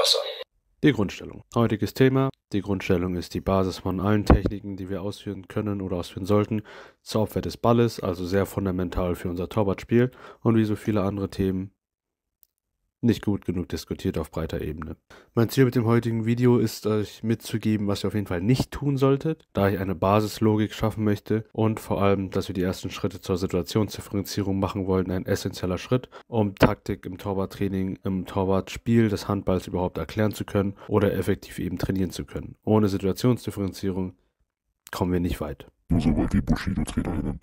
Wasser. Die Grundstellung. Heutiges Thema. Die Grundstellung ist die Basis von allen Techniken, die wir ausführen können oder ausführen sollten, zur Abwehr des Balles, also sehr fundamental für unser Torwartspiel und wie so viele andere Themen nicht gut genug diskutiert auf breiter Ebene. Mein Ziel mit dem heutigen Video ist, euch mitzugeben, was ihr auf jeden Fall nicht tun solltet, da ich eine Basislogik schaffen möchte und vor allem, dass wir die ersten Schritte zur Situationsdifferenzierung machen wollten, ein essentieller Schritt, um Taktik im Torwarttraining, im Torwartspiel des Handballs überhaupt erklären zu können oder effektiv eben trainieren zu können. Ohne Situationsdifferenzierung kommen wir nicht weit. Nur so weit wie bushido trainerinnen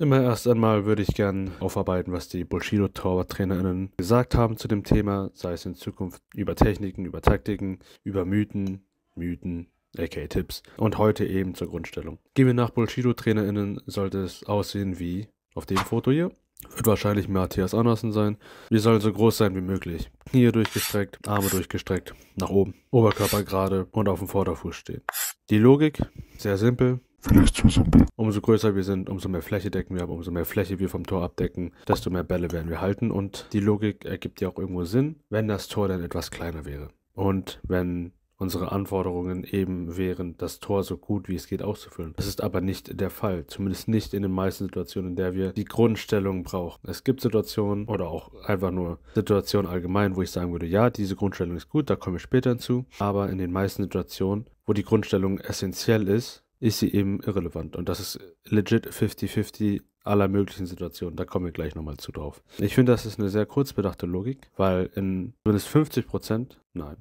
Immer erst einmal würde ich gerne aufarbeiten, was die Bullshido-Torwart-TrainerInnen gesagt haben zu dem Thema, sei es in Zukunft über Techniken, über Taktiken, über Mythen, Mythen, aka Tipps und heute eben zur Grundstellung. Gehen wir nach Bushido-TrainerInnen, sollte es aussehen wie auf dem Foto hier. Wird wahrscheinlich Matthias Andersen sein. Wir sollen so groß sein wie möglich. Knie durchgestreckt, Arme durchgestreckt, nach oben, Oberkörper gerade und auf dem Vorderfuß stehen. Die Logik, sehr simpel vielleicht zu simpel. Umso größer wir sind, umso mehr Fläche decken wir ab, umso mehr Fläche wir vom Tor abdecken, desto mehr Bälle werden wir halten und die Logik ergibt ja auch irgendwo Sinn, wenn das Tor dann etwas kleiner wäre. Und wenn unsere Anforderungen eben wären, das Tor so gut wie es geht auszufüllen. Das ist aber nicht der Fall, zumindest nicht in den meisten Situationen, in der wir die Grundstellung brauchen. Es gibt Situationen oder auch einfach nur Situationen allgemein, wo ich sagen würde, ja, diese Grundstellung ist gut, da kommen wir später hinzu, aber in den meisten Situationen, wo die Grundstellung essentiell ist, ist sie eben irrelevant. Und das ist legit 50-50 aller möglichen Situationen. Da kommen wir gleich nochmal zu drauf. Ich finde, das ist eine sehr kurzbedachte Logik, weil in zumindest 50 Prozent, nein,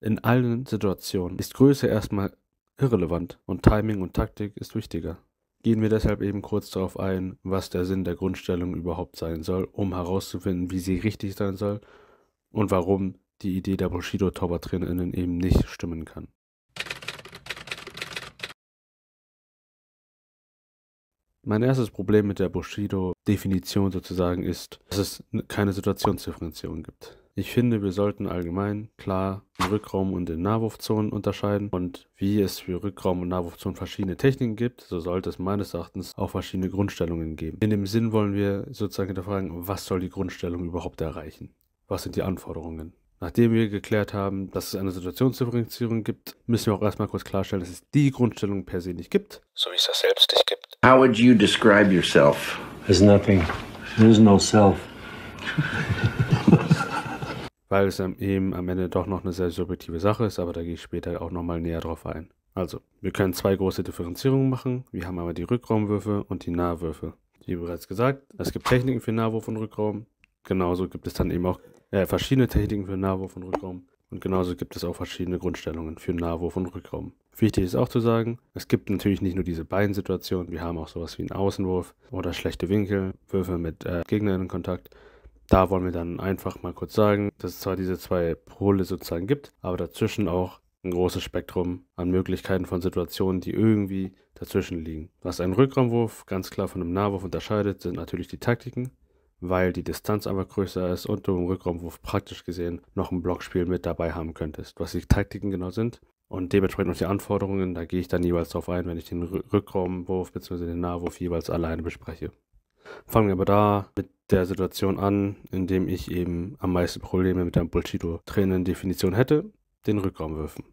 in allen Situationen ist Größe erstmal irrelevant und Timing und Taktik ist wichtiger. Gehen wir deshalb eben kurz darauf ein, was der Sinn der Grundstellung überhaupt sein soll, um herauszufinden, wie sie richtig sein soll und warum die Idee der Bushido-Taubertrainerinnen eben nicht stimmen kann. Mein erstes Problem mit der Bushido-Definition sozusagen ist, dass es keine Situationsdifferenzierung gibt. Ich finde, wir sollten allgemein klar den Rückraum und den Nahwurfzonen unterscheiden und wie es für Rückraum und Nahwurfzonen verschiedene Techniken gibt, so sollte es meines Erachtens auch verschiedene Grundstellungen geben. In dem Sinn wollen wir sozusagen hinterfragen, was soll die Grundstellung überhaupt erreichen? Was sind die Anforderungen? Nachdem wir geklärt haben, dass es eine Situationsdifferenzierung gibt, müssen wir auch erstmal kurz klarstellen, dass es die Grundstellung per se nicht gibt. So wie es das selbst nicht gibt. How would you describe yourself? There's nothing. There's no self. Weil es eben am Ende doch noch eine sehr subjektive Sache ist, aber da gehe ich später auch nochmal näher drauf ein. Also, wir können zwei große Differenzierungen machen. Wir haben aber die Rückraumwürfe und die Nahwürfe. Wie bereits gesagt, es gibt Techniken für Nahwurf und Rückraum. Genauso gibt es dann eben auch äh, verschiedene Techniken für Nahwurf und Rückraum. Und genauso gibt es auch verschiedene Grundstellungen für Nahwurf und Rückraum. Wichtig ist auch zu sagen, es gibt natürlich nicht nur diese beiden Situationen, wir haben auch sowas wie einen Außenwurf oder schlechte Winkel, Würfe mit äh, Gegnern in Kontakt. Da wollen wir dann einfach mal kurz sagen, dass es zwar diese zwei Pole sozusagen gibt, aber dazwischen auch ein großes Spektrum an Möglichkeiten von Situationen, die irgendwie dazwischen liegen. Was einen Rückraumwurf ganz klar von einem Nahwurf unterscheidet, sind natürlich die Taktiken, weil die Distanz einfach größer ist und du im Rückraumwurf praktisch gesehen noch ein Blockspiel mit dabei haben könntest. Was die Taktiken genau sind, und dementsprechend auch die Anforderungen. Da gehe ich dann jeweils drauf ein, wenn ich den Rückraumwurf bzw. den Nahwurf jeweils alleine bespreche. Fangen wir aber da mit der Situation an, in dem ich eben am meisten Probleme mit der bullshit training definition hätte, den Rückraumwürfen.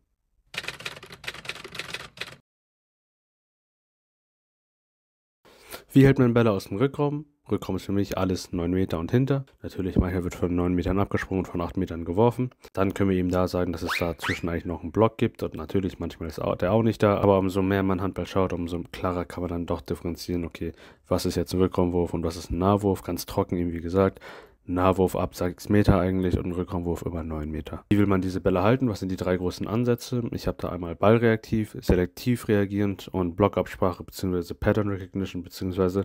Wie hält man Bälle aus dem Rückraum? Rückraum ist für mich alles 9 Meter und hinter. Natürlich, manchmal wird von 9 Metern abgesprungen und von 8 Metern geworfen. Dann können wir ihm da sagen, dass es dazwischen eigentlich noch einen Block gibt. Und natürlich, manchmal ist der auch nicht da. Aber umso mehr man Handball schaut, umso klarer kann man dann doch differenzieren, okay, was ist jetzt ein Rückraumwurf und was ist ein Nahwurf. Ganz trocken eben, wie gesagt. Nahwurf ab 6 Meter eigentlich und ein Rückraumwurf über 9 Meter. Wie will man diese Bälle halten? Was sind die drei großen Ansätze? Ich habe da einmal ballreaktiv, selektiv reagierend und Blockabsprache bzw. Pattern Recognition bzw.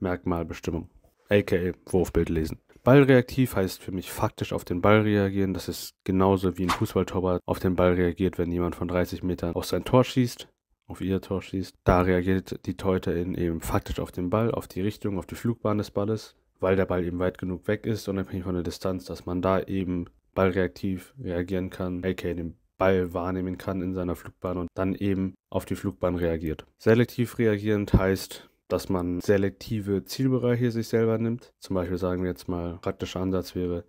Merkmalbestimmung, aka Wurfbild lesen. Ballreaktiv heißt für mich faktisch auf den Ball reagieren. Das ist genauso wie ein Fußballtorwart auf den Ball reagiert, wenn jemand von 30 Metern auf sein Tor schießt, auf ihr Tor schießt. Da reagiert die Teuterin eben faktisch auf den Ball, auf die Richtung, auf die Flugbahn des Balles weil der Ball eben weit genug weg ist, unabhängig von der Distanz, dass man da eben ballreaktiv reagieren kann, aka den Ball wahrnehmen kann in seiner Flugbahn und dann eben auf die Flugbahn reagiert. Selektiv reagierend heißt, dass man selektive Zielbereiche sich selber nimmt. Zum Beispiel sagen wir jetzt mal, praktischer Ansatz wäre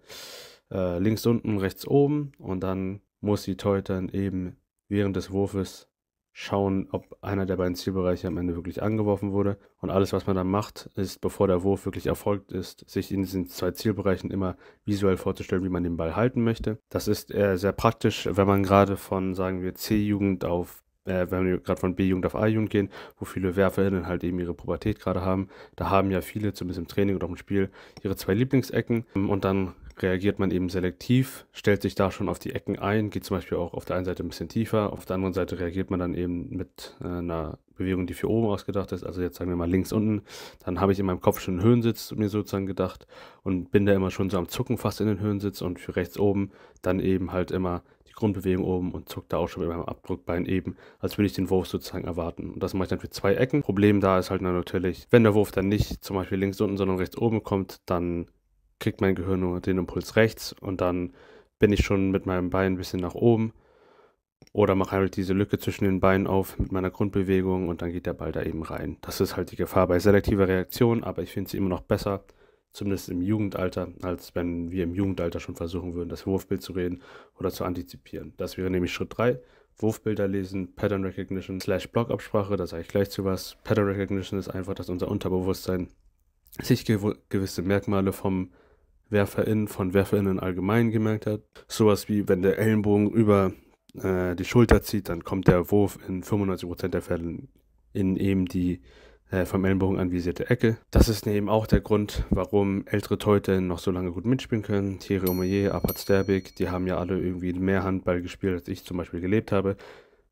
äh, links unten, rechts oben und dann muss die Teuton eben während des Wurfes schauen, ob einer der beiden Zielbereiche am Ende wirklich angeworfen wurde. Und alles, was man dann macht, ist, bevor der Wurf wirklich erfolgt ist, sich in diesen zwei Zielbereichen immer visuell vorzustellen, wie man den Ball halten möchte. Das ist äh, sehr praktisch, wenn man gerade von, sagen wir, C-Jugend auf äh, wenn wir gerade von B-Jugend auf A-Jugend gehen, wo viele Werferinnen halt eben ihre Pubertät gerade haben, da haben ja viele, zumindest im Training oder auch im Spiel, ihre zwei Lieblingsecken und dann reagiert man eben selektiv, stellt sich da schon auf die Ecken ein, geht zum Beispiel auch auf der einen Seite ein bisschen tiefer, auf der anderen Seite reagiert man dann eben mit äh, einer Bewegung, die für oben ausgedacht ist, also jetzt sagen wir mal links unten, dann habe ich in meinem Kopf schon einen Höhensitz mir sozusagen gedacht und bin da immer schon so am Zucken fast in den Höhensitz und für rechts oben dann eben halt immer die Grundbewegung oben und zuckt da auch schon mit meinem Abdruckbein eben, als würde ich den Wurf sozusagen erwarten. Und das mache ich dann für zwei Ecken. Problem da ist halt natürlich, wenn der Wurf dann nicht zum Beispiel links unten, sondern rechts oben kommt, dann kriegt mein Gehirn nur den Impuls rechts und dann bin ich schon mit meinem Bein ein bisschen nach oben oder mache halt diese Lücke zwischen den Beinen auf mit meiner Grundbewegung und dann geht der Ball da eben rein. Das ist halt die Gefahr bei selektiver Reaktion, aber ich finde sie immer noch besser, zumindest im Jugendalter, als wenn wir im Jugendalter schon versuchen würden, das Wurfbild zu reden oder zu antizipieren. Das wäre nämlich Schritt 3. Wurfbilder lesen, Pattern Recognition slash Blockabsprache, da sage ich gleich zu was. Pattern Recognition ist einfach, dass unser Unterbewusstsein sich gew gewisse Merkmale vom WerferInnen von WerferInnen allgemein gemerkt hat. Sowas wie, wenn der Ellenbogen über äh, die Schulter zieht, dann kommt der Wurf in 95% der Fälle in eben die äh, vom Ellenbogen anvisierte Ecke. Das ist eben auch der Grund, warum ältere Teute noch so lange gut mitspielen können. Thierry Omeyer, Apat Sterbik, die haben ja alle irgendwie mehr Handball gespielt, als ich zum Beispiel gelebt habe.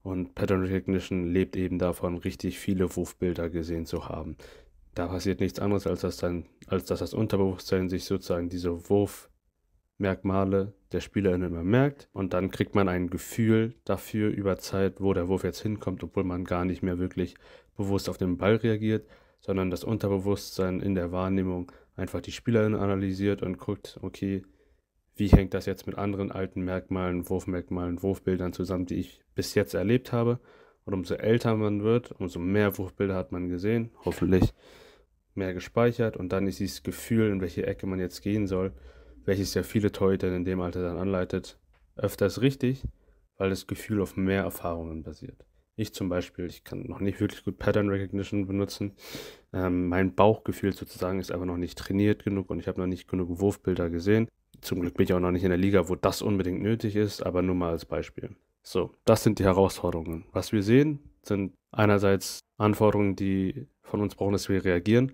Und Pattern Recognition lebt eben davon, richtig viele Wurfbilder gesehen zu haben da passiert nichts anderes, als dass, dann, als dass das Unterbewusstsein sich sozusagen diese Wurfmerkmale der SpielerInnen immer merkt und dann kriegt man ein Gefühl dafür über Zeit, wo der Wurf jetzt hinkommt, obwohl man gar nicht mehr wirklich bewusst auf den Ball reagiert, sondern das Unterbewusstsein in der Wahrnehmung einfach die SpielerInnen analysiert und guckt, okay, wie hängt das jetzt mit anderen alten Merkmalen, Wurfmerkmalen, Wurfbildern zusammen, die ich bis jetzt erlebt habe. Und umso älter man wird, umso mehr Wurfbilder hat man gesehen, hoffentlich mehr gespeichert und dann ist dieses Gefühl, in welche Ecke man jetzt gehen soll, welches ja viele Torhüter in dem Alter dann anleitet, öfters richtig, weil das Gefühl auf mehr Erfahrungen basiert. Ich zum Beispiel, ich kann noch nicht wirklich gut Pattern Recognition benutzen. Ähm, mein Bauchgefühl sozusagen ist aber noch nicht trainiert genug und ich habe noch nicht genug Wurfbilder gesehen. Zum Glück bin ich auch noch nicht in der Liga, wo das unbedingt nötig ist, aber nur mal als Beispiel. So, das sind die Herausforderungen. Was wir sehen, sind einerseits Anforderungen, die von uns brauchen, dass wir reagieren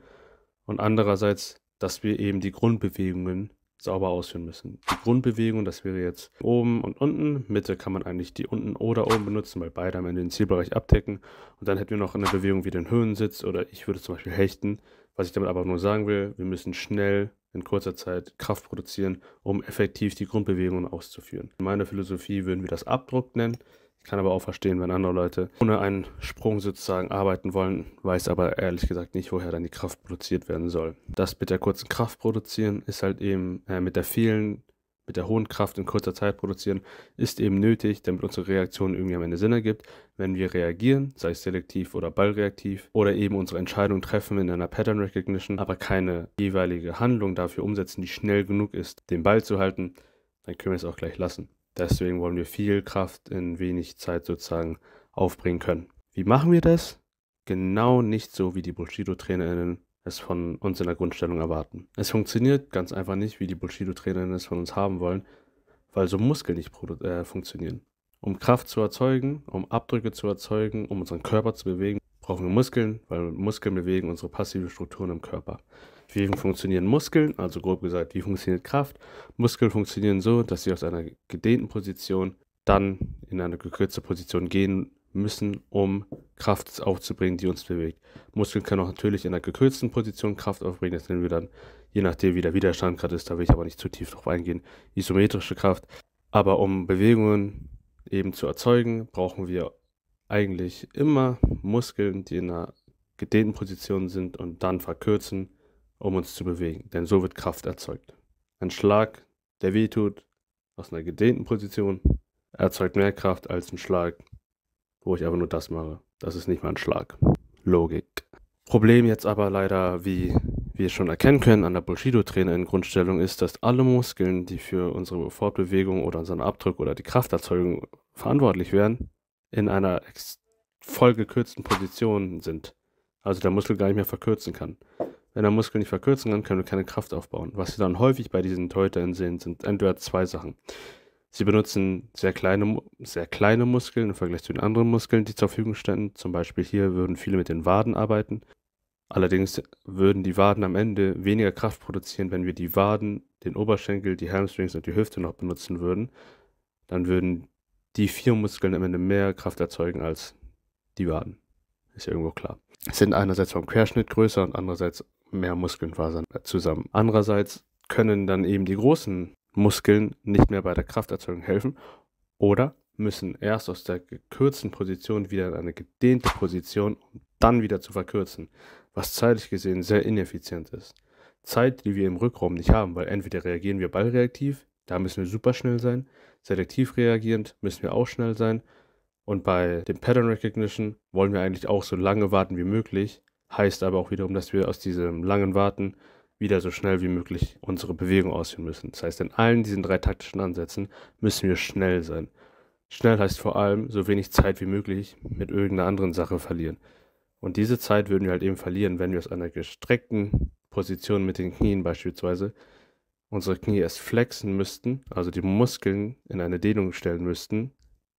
und andererseits, dass wir eben die Grundbewegungen sauber ausführen müssen. Die Grundbewegung, das wäre jetzt oben und unten. Mitte kann man eigentlich die unten oder oben benutzen, weil beide am Ende den Zielbereich abdecken. Und dann hätten wir noch eine Bewegung wie den Höhensitz oder ich würde zum Beispiel hechten. Was ich damit aber nur sagen will, wir müssen schnell in kurzer Zeit Kraft produzieren, um effektiv die Grundbewegungen auszuführen. In meiner Philosophie würden wir das Abdruck nennen. Kann aber auch verstehen, wenn andere Leute ohne einen Sprung sozusagen arbeiten wollen, weiß aber ehrlich gesagt nicht, woher dann die Kraft produziert werden soll. Das mit der kurzen Kraft produzieren ist halt eben äh, mit der vielen, mit der hohen Kraft in kurzer Zeit produzieren, ist eben nötig, damit unsere Reaktion irgendwie am Ende Sinn ergibt. Wenn wir reagieren, sei es selektiv oder ballreaktiv, oder eben unsere Entscheidung treffen in einer Pattern Recognition, aber keine jeweilige Handlung dafür umsetzen, die schnell genug ist, den Ball zu halten, dann können wir es auch gleich lassen. Deswegen wollen wir viel Kraft in wenig Zeit sozusagen aufbringen können. Wie machen wir das? Genau nicht so, wie die Bushido-TrainerInnen es von uns in der Grundstellung erwarten. Es funktioniert ganz einfach nicht, wie die Bushido-TrainerInnen es von uns haben wollen, weil so Muskeln nicht äh, funktionieren. Um Kraft zu erzeugen, um Abdrücke zu erzeugen, um unseren Körper zu bewegen, brauchen wir Muskeln, weil Muskeln bewegen unsere passiven Strukturen im Körper. Wie funktionieren Muskeln? Also grob gesagt, wie funktioniert Kraft? Muskeln funktionieren so, dass sie aus einer gedehnten Position dann in eine gekürzte Position gehen müssen, um Kraft aufzubringen, die uns bewegt. Muskeln können auch natürlich in einer gekürzten Position Kraft aufbringen. Das nennen wir dann, je nachdem wie der Widerstand gerade ist, da will ich aber nicht zu tief drauf eingehen, isometrische Kraft. Aber um Bewegungen eben zu erzeugen, brauchen wir eigentlich immer Muskeln, die in einer gedehnten Position sind und dann verkürzen, um uns zu bewegen, denn so wird Kraft erzeugt. Ein Schlag, der wehtut, aus einer gedehnten Position, erzeugt mehr Kraft als ein Schlag, wo ich aber nur das mache. Das ist nicht mal ein Schlag. Logik. Problem jetzt aber leider, wie wir schon erkennen können an der Bushido-Trainer in Grundstellung, ist, dass alle Muskeln, die für unsere Fortbewegung oder unseren Abdruck oder die Krafterzeugung verantwortlich wären, in einer voll gekürzten Position sind. Also der Muskel gar nicht mehr verkürzen kann. Wenn der Muskel nicht verkürzen kann, können wir keine Kraft aufbauen. Was sie dann häufig bei diesen Torhütern sehen, sind entweder zwei Sachen. Sie benutzen sehr kleine, sehr kleine Muskeln im Vergleich zu den anderen Muskeln, die zur Verfügung stehen. Zum Beispiel hier würden viele mit den Waden arbeiten. Allerdings würden die Waden am Ende weniger Kraft produzieren, wenn wir die Waden, den Oberschenkel, die Hamstrings und die Hüfte noch benutzen würden. Dann würden die vier Muskeln am Ende mehr Kraft erzeugen als die Waden. Ist ja irgendwo klar. Sind einerseits vom Querschnitt größer und andererseits mehr Muskelfasern zusammen. Andererseits können dann eben die großen Muskeln nicht mehr bei der Krafterzeugung helfen oder müssen erst aus der gekürzten Position wieder in eine gedehnte Position, um dann wieder zu verkürzen, was zeitlich gesehen sehr ineffizient ist. Zeit, die wir im Rückraum nicht haben, weil entweder reagieren wir ballreaktiv, da müssen wir super schnell sein, selektiv reagierend müssen wir auch schnell sein. Und bei dem Pattern Recognition wollen wir eigentlich auch so lange warten wie möglich. Heißt aber auch wiederum, dass wir aus diesem langen Warten wieder so schnell wie möglich unsere Bewegung ausführen müssen. Das heißt, in allen diesen drei taktischen Ansätzen müssen wir schnell sein. Schnell heißt vor allem, so wenig Zeit wie möglich mit irgendeiner anderen Sache verlieren. Und diese Zeit würden wir halt eben verlieren, wenn wir aus einer gestreckten Position mit den Knien beispielsweise unsere Knie erst flexen müssten, also die Muskeln in eine Dehnung stellen müssten,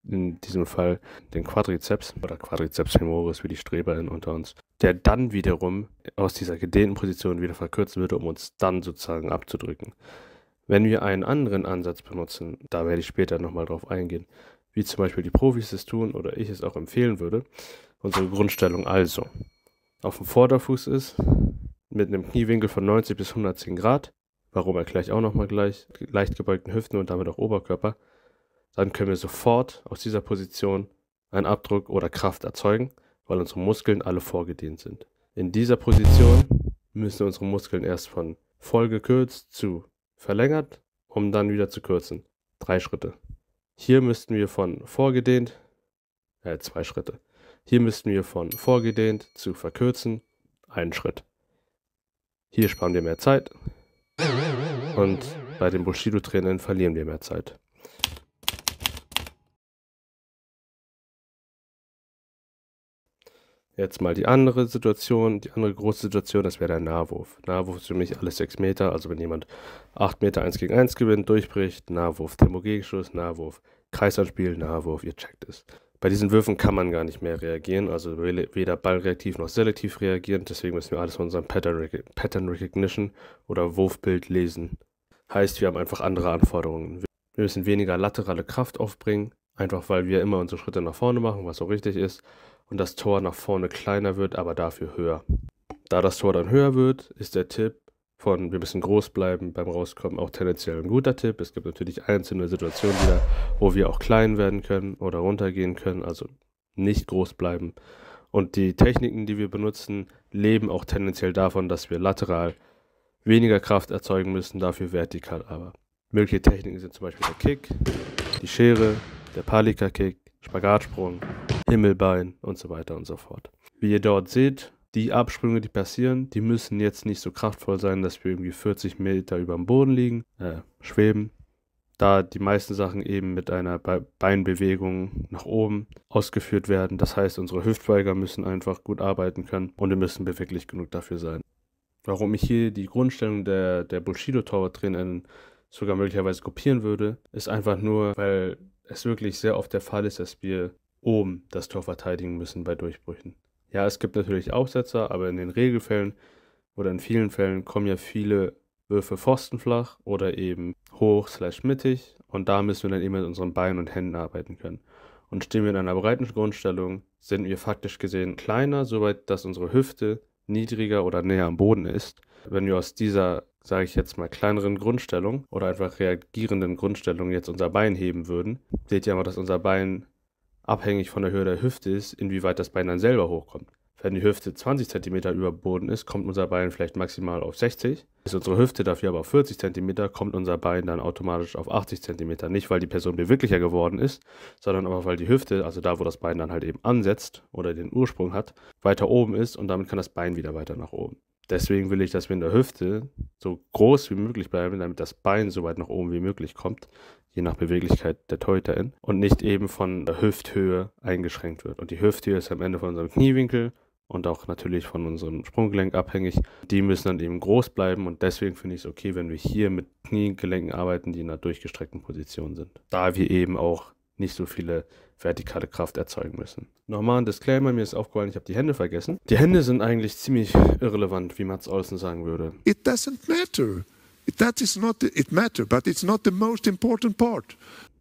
in diesem Fall den Quadrizeps oder Quadrizeps femoris wie die Streberin unter uns, der dann wiederum aus dieser gedehnten Position wieder verkürzen würde, um uns dann sozusagen abzudrücken. Wenn wir einen anderen Ansatz benutzen, da werde ich später nochmal drauf eingehen, wie zum Beispiel die Profis es tun oder ich es auch empfehlen würde, unsere Grundstellung also auf dem Vorderfuß ist, mit einem Kniewinkel von 90 bis 110 Grad, warum erkläre ich auch nochmal gleich, leicht gebeugten Hüften und damit auch Oberkörper, dann können wir sofort aus dieser Position einen Abdruck oder Kraft erzeugen, weil unsere Muskeln alle vorgedehnt sind. In dieser Position müssen unsere Muskeln erst von voll gekürzt zu verlängert, um dann wieder zu kürzen. Drei Schritte. Hier müssten wir von vorgedehnt, äh, zwei Schritte. Hier müssten wir von vorgedehnt zu verkürzen, einen Schritt. Hier sparen wir mehr Zeit, und bei den Bushido-Trainern verlieren wir mehr Zeit. Jetzt mal die andere Situation, die andere große Situation, das wäre der Nahwurf. Nahwurf ist für mich alle 6 Meter, also wenn jemand 8 Meter 1 gegen 1 gewinnt, durchbricht, Nahwurf, Thermogegenschuss, Nahwurf, Kreisanspiel, Nahwurf, ihr checkt es. Bei diesen Würfen kann man gar nicht mehr reagieren, also weder ballreaktiv noch selektiv reagieren. Deswegen müssen wir alles von unserem Pattern, Pattern Recognition oder Wurfbild lesen. Heißt, wir haben einfach andere Anforderungen. Wir müssen weniger laterale Kraft aufbringen, einfach weil wir immer unsere Schritte nach vorne machen, was so richtig ist, und das Tor nach vorne kleiner wird, aber dafür höher. Da das Tor dann höher wird, ist der Tipp, von wir müssen groß bleiben beim Rauskommen auch tendenziell ein guter Tipp. Es gibt natürlich einzelne Situationen wieder, wo wir auch klein werden können oder runtergehen können, also nicht groß bleiben. Und die Techniken, die wir benutzen, leben auch tendenziell davon, dass wir lateral weniger Kraft erzeugen müssen, dafür vertikal aber. Mögliche Techniken sind zum Beispiel der Kick, die Schere, der Palika-Kick, Spagatsprung, Himmelbein und so weiter und so fort. Wie ihr dort seht, die Absprünge, die passieren, die müssen jetzt nicht so kraftvoll sein, dass wir irgendwie 40 Meter über dem Boden liegen, äh, schweben. Da die meisten Sachen eben mit einer Beinbewegung nach oben ausgeführt werden. Das heißt, unsere Hüftbeuger müssen einfach gut arbeiten können und wir müssen beweglich genug dafür sein. Warum ich hier die Grundstellung der, der Bushido-Tower-Trainerinnen sogar möglicherweise kopieren würde, ist einfach nur, weil es wirklich sehr oft der Fall ist, dass wir oben das Tor verteidigen müssen bei Durchbrüchen. Ja, es gibt natürlich Aufsetzer, aber in den Regelfällen oder in vielen Fällen kommen ja viele Würfe pfostenflach oder eben hoch slash mittig und da müssen wir dann eben mit unseren Beinen und Händen arbeiten können. Und stehen wir in einer breiten Grundstellung, sind wir faktisch gesehen kleiner, soweit dass unsere Hüfte niedriger oder näher am Boden ist. Wenn wir aus dieser, sage ich jetzt mal, kleineren Grundstellung oder einfach reagierenden Grundstellung jetzt unser Bein heben würden, seht ihr aber, dass unser Bein abhängig von der Höhe der Hüfte ist, inwieweit das Bein dann selber hochkommt. Wenn die Hüfte 20 cm über Boden ist, kommt unser Bein vielleicht maximal auf 60. Ist unsere Hüfte dafür aber auf 40 cm, kommt unser Bein dann automatisch auf 80 cm. Nicht, weil die Person beweglicher geworden ist, sondern aber weil die Hüfte, also da, wo das Bein dann halt eben ansetzt oder den Ursprung hat, weiter oben ist und damit kann das Bein wieder weiter nach oben. Deswegen will ich, dass wir in der Hüfte so groß wie möglich bleiben, damit das Bein so weit nach oben wie möglich kommt, je nach Beweglichkeit der Torhüterin und nicht eben von der Hüfthöhe eingeschränkt wird. Und die Hüfthöhe ist am Ende von unserem Kniewinkel und auch natürlich von unserem Sprunggelenk abhängig. Die müssen dann eben groß bleiben und deswegen finde ich es okay, wenn wir hier mit Kniegelenken arbeiten, die in einer durchgestreckten Position sind. Da wir eben auch nicht so viele vertikale Kraft erzeugen müssen. Nochmal ein Disclaimer, mir ist aufgefallen, ich habe die Hände vergessen. Die Hände sind eigentlich ziemlich irrelevant, wie Mats Olsen sagen würde. It doesn't matter. That is not, the, it matter, but it's not the most important part.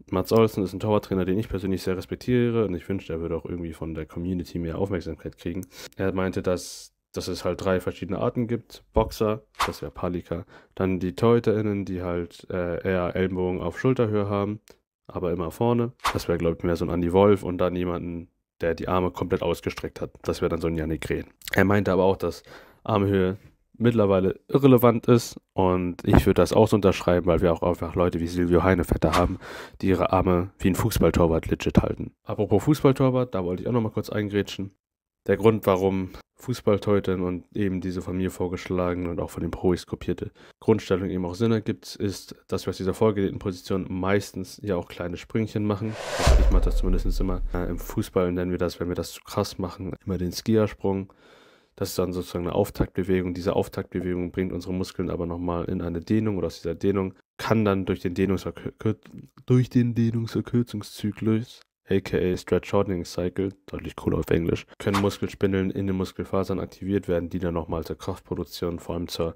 Mats Olsen ist ein Torwarttrainer, den ich persönlich sehr respektiere und ich wünschte, er würde auch irgendwie von der Community mehr Aufmerksamkeit kriegen. Er meinte, dass, dass es halt drei verschiedene Arten gibt. Boxer, das wäre Palika, dann die TorhüterInnen, die halt äh, eher Ellenbogen auf Schulterhöhe haben, aber immer vorne. Das wäre, glaube ich, mehr so ein Andy Wolf und dann jemanden, der die Arme komplett ausgestreckt hat. Das wäre dann so ein Yannick Rehn. Er meinte aber auch, dass Armhöhe mittlerweile irrelevant ist und ich würde das auch so unterschreiben, weil wir auch einfach Leute wie Silvio Heinevetter haben, die ihre Arme wie ein Fußballtorwart legit halten. Apropos Fußballtorwart, da wollte ich auch nochmal kurz eingrätschen der Grund, warum Fußballteuten und eben diese von mir vorgeschlagene und auch von den Profis kopierte Grundstellung eben auch Sinn ergibt, ist, dass wir aus dieser vorgelegten Position meistens ja auch kleine Springchen machen. Also ich mache das zumindest immer. Äh, Im Fußball nennen wir das, wenn wir das zu krass machen, immer den Skiersprung. Das ist dann sozusagen eine Auftaktbewegung. Diese Auftaktbewegung bringt unsere Muskeln aber nochmal in eine Dehnung oder aus dieser Dehnung kann dann durch den, Dehnungs durch den Dehnungsverkürzungszyklus aka Stretch Shortening Cycle, deutlich cooler auf Englisch, können Muskelspindeln in den Muskelfasern aktiviert werden, die dann nochmal zur Kraftproduktion, vor allem zur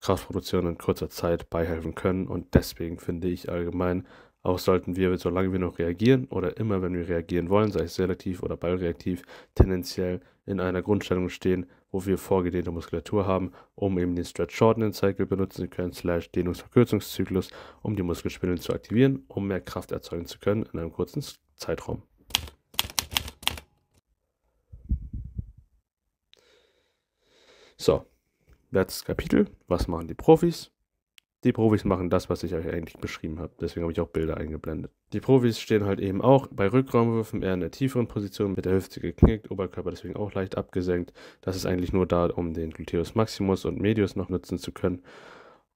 Kraftproduktion in kurzer Zeit beihelfen können. Und deswegen finde ich allgemein, auch sollten wir, solange wir noch reagieren oder immer, wenn wir reagieren wollen, sei es selektiv oder ballreaktiv, tendenziell in einer Grundstellung stehen, wo wir vorgedehnte Muskulatur haben, um eben den Stretch Shortening Cycle benutzen zu können, slash Dehnungsverkürzungszyklus, um die Muskelspindeln zu aktivieren, um mehr Kraft erzeugen zu können in einem kurzen Zeitraum. So, letztes Kapitel. Was machen die Profis? Die Profis machen das, was ich euch eigentlich beschrieben habe. Deswegen habe ich auch Bilder eingeblendet. Die Profis stehen halt eben auch bei Rückraumwürfen eher in der tieferen Position, mit der Hüfte geknickt, Oberkörper deswegen auch leicht abgesenkt. Das ist eigentlich nur da, um den Gluteus Maximus und Medius noch nutzen zu können.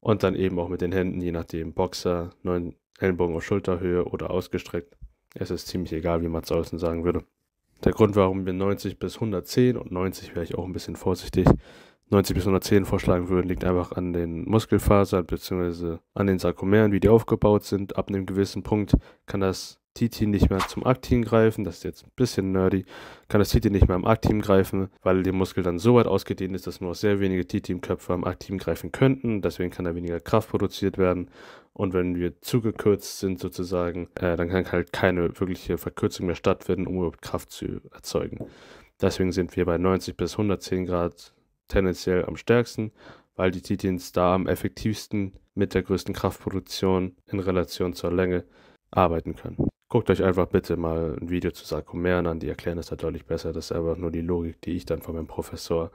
Und dann eben auch mit den Händen, je nachdem Boxer, neuen Ellenbogen auf Schulterhöhe oder ausgestreckt. Es ist ziemlich egal, wie man es außen sagen würde. Der Grund, warum wir 90 bis 110 und 90 wäre ich auch ein bisschen vorsichtig, 90 bis 110 vorschlagen würden, liegt einfach an den Muskelfasern bzw. an den Sarkomeren, wie die aufgebaut sind. Ab einem gewissen Punkt kann das Titin nicht mehr zum Aktin greifen, das ist jetzt ein bisschen nerdy, kann das Titin nicht mehr am Aktin greifen, weil der Muskel dann so weit ausgedehnt ist, dass nur sehr wenige Titin-Köpfe am Aktin greifen könnten, deswegen kann da weniger Kraft produziert werden und wenn wir zugekürzt sind sozusagen, äh, dann kann halt keine wirkliche Verkürzung mehr stattfinden, um überhaupt Kraft zu erzeugen. Deswegen sind wir bei 90 bis 110 Grad tendenziell am stärksten, weil die Titins da am effektivsten mit der größten Kraftproduktion in Relation zur Länge arbeiten können. Guckt euch einfach bitte mal ein Video zu Sarkomeren an, die erklären das da deutlich besser. Das ist einfach nur die Logik, die ich dann von meinem Professor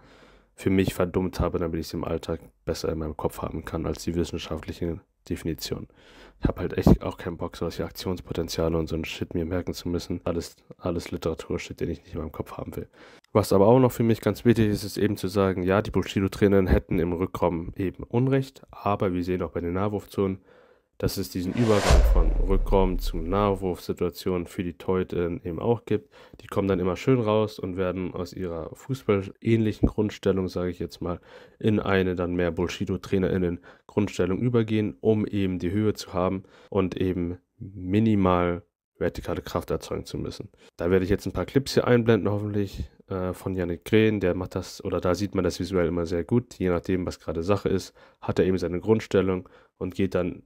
für mich verdummt habe, damit ich es im Alltag besser in meinem Kopf haben kann als die wissenschaftlichen Definition. Ich habe halt echt auch keinen Bock, solche Aktionspotenziale und so ein Shit mir merken zu müssen. Alles, alles Literaturshit, den ich nicht in meinem Kopf haben will. Was aber auch noch für mich ganz wichtig ist, ist eben zu sagen, ja, die Bushido-Trainerinnen hätten im Rückraum eben Unrecht, aber wir sehen auch bei den Nahwurfzonen, dass es diesen Übergang von Rückraum zu Nahwurfsituationen für die Teuten eben auch gibt. Die kommen dann immer schön raus und werden aus ihrer fußballähnlichen Grundstellung, sage ich jetzt mal, in eine dann mehr Bullshido-TrainerInnen Grundstellung übergehen, um eben die Höhe zu haben und eben minimal vertikale Kraft erzeugen zu müssen. Da werde ich jetzt ein paar Clips hier einblenden, hoffentlich äh, von Yannick Green. Der macht das, oder da sieht man das visuell immer sehr gut. Je nachdem, was gerade Sache ist, hat er eben seine Grundstellung und geht dann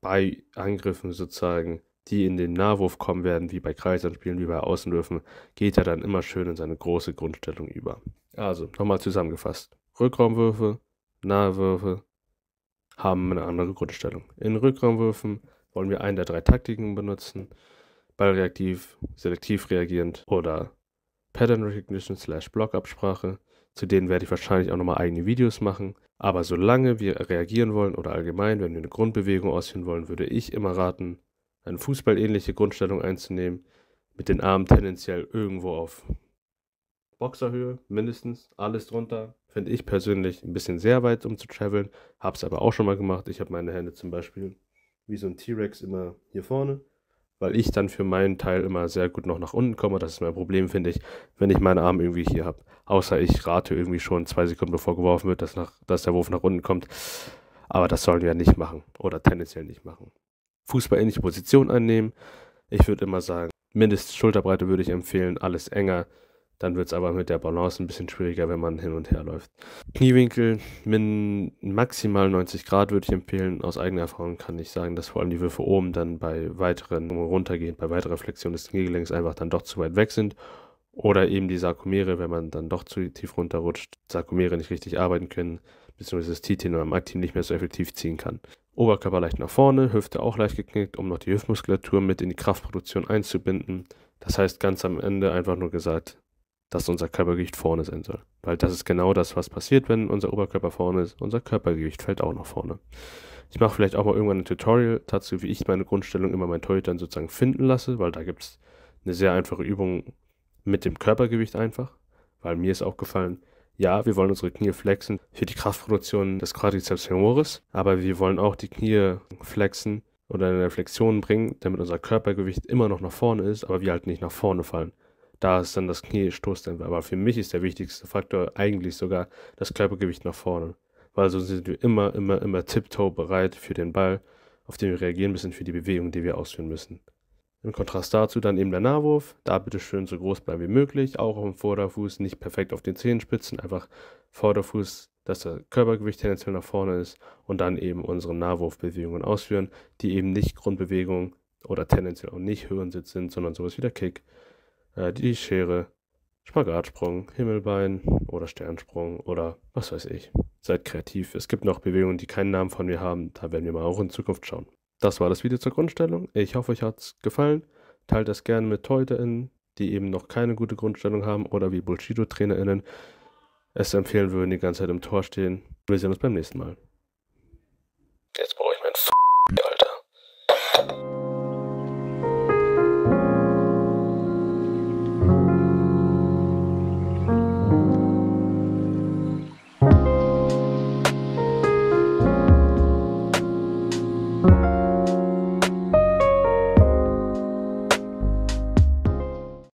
bei Angriffen sozusagen, die in den Nahwurf kommen werden, wie bei Kreisanspielen, wie bei Außenwürfen, geht er dann immer schön in seine große Grundstellung über. Also, nochmal zusammengefasst. Rückraumwürfe, Nahwürfe haben eine andere Grundstellung. In Rückraumwürfen wollen wir einen der drei Taktiken benutzen. Ballreaktiv, selektiv reagierend oder Pattern Recognition slash Blockabsprache. Zu denen werde ich wahrscheinlich auch nochmal eigene Videos machen. Aber solange wir reagieren wollen oder allgemein, wenn wir eine Grundbewegung ausführen wollen, würde ich immer raten, eine fußballähnliche Grundstellung einzunehmen, mit den Armen tendenziell irgendwo auf Boxerhöhe mindestens, alles drunter. Finde ich persönlich ein bisschen sehr weit, um zu traveln. es aber auch schon mal gemacht. Ich habe meine Hände zum Beispiel wie so ein T-Rex immer hier vorne weil ich dann für meinen Teil immer sehr gut noch nach unten komme. Das ist mein Problem, finde ich, wenn ich meinen Arm irgendwie hier habe. Außer ich rate irgendwie schon zwei Sekunden, bevor geworfen wird, dass, nach, dass der Wurf nach unten kommt. Aber das sollen wir nicht machen oder tendenziell nicht machen. Fußballähnliche Position einnehmen. Ich würde immer sagen, mindestens Schulterbreite würde ich empfehlen, alles enger. Dann wird es aber mit der Balance ein bisschen schwieriger, wenn man hin und her läuft. Kniewinkel mit maximal 90 Grad würde ich empfehlen. Aus eigener Erfahrung kann ich sagen, dass vor allem die Würfe oben dann bei weiteren runtergehen, bei weiterer Flexion des Kniegelenks einfach dann doch zu weit weg sind. Oder eben die Sarkomere, wenn man dann doch zu tief runterrutscht, Sarkomere nicht richtig arbeiten können, beziehungsweise das Titin oder Aktin nicht mehr so effektiv ziehen kann. Oberkörper leicht nach vorne, Hüfte auch leicht geknickt, um noch die Hüftmuskulatur mit in die Kraftproduktion einzubinden. Das heißt ganz am Ende einfach nur gesagt, dass unser Körpergewicht vorne sein soll. Weil das ist genau das, was passiert, wenn unser Oberkörper vorne ist. Unser Körpergewicht fällt auch nach vorne. Ich mache vielleicht auch mal irgendwann ein Tutorial dazu, wie ich meine Grundstellung immer mein Torhütern sozusagen finden lasse, weil da gibt es eine sehr einfache Übung mit dem Körpergewicht einfach. Weil mir ist auch gefallen, ja, wir wollen unsere Knie flexen für die Kraftproduktion des Quadriceps femoris, aber wir wollen auch die Knie flexen oder eine Flexion bringen, damit unser Körpergewicht immer noch nach vorne ist, aber wir halt nicht nach vorne fallen. Da ist dann das Knie Stoßdämpfer. Aber für mich ist der wichtigste Faktor eigentlich sogar das Körpergewicht nach vorne. Weil sonst sind wir immer, immer, immer tiptoe bereit für den Ball, auf den wir reagieren müssen, für die Bewegung, die wir ausführen müssen. Im Kontrast dazu dann eben der Nahwurf. Da bitte schön so groß bleiben wie möglich, auch im Vorderfuß, nicht perfekt auf den Zehenspitzen, einfach Vorderfuß, dass das Körpergewicht tendenziell nach vorne ist und dann eben unsere Nahwurfbewegungen ausführen, die eben nicht Grundbewegungen oder tendenziell auch nicht Hörensitz sind, sondern sowas wie der Kick, äh, die Schere, Spagatsprung, Himmelbein oder Sternsprung oder was weiß ich. Seid kreativ. Es gibt noch Bewegungen, die keinen Namen von mir haben. Da werden wir mal auch in Zukunft schauen. Das war das Video zur Grundstellung. Ich hoffe, euch hat es gefallen. Teilt das gerne mit TorhüterInnen, die eben noch keine gute Grundstellung haben oder wie Bushido-TrainerInnen es empfehlen würden, die ganze Zeit im Tor stehen. Wir sehen uns beim nächsten Mal. Jetzt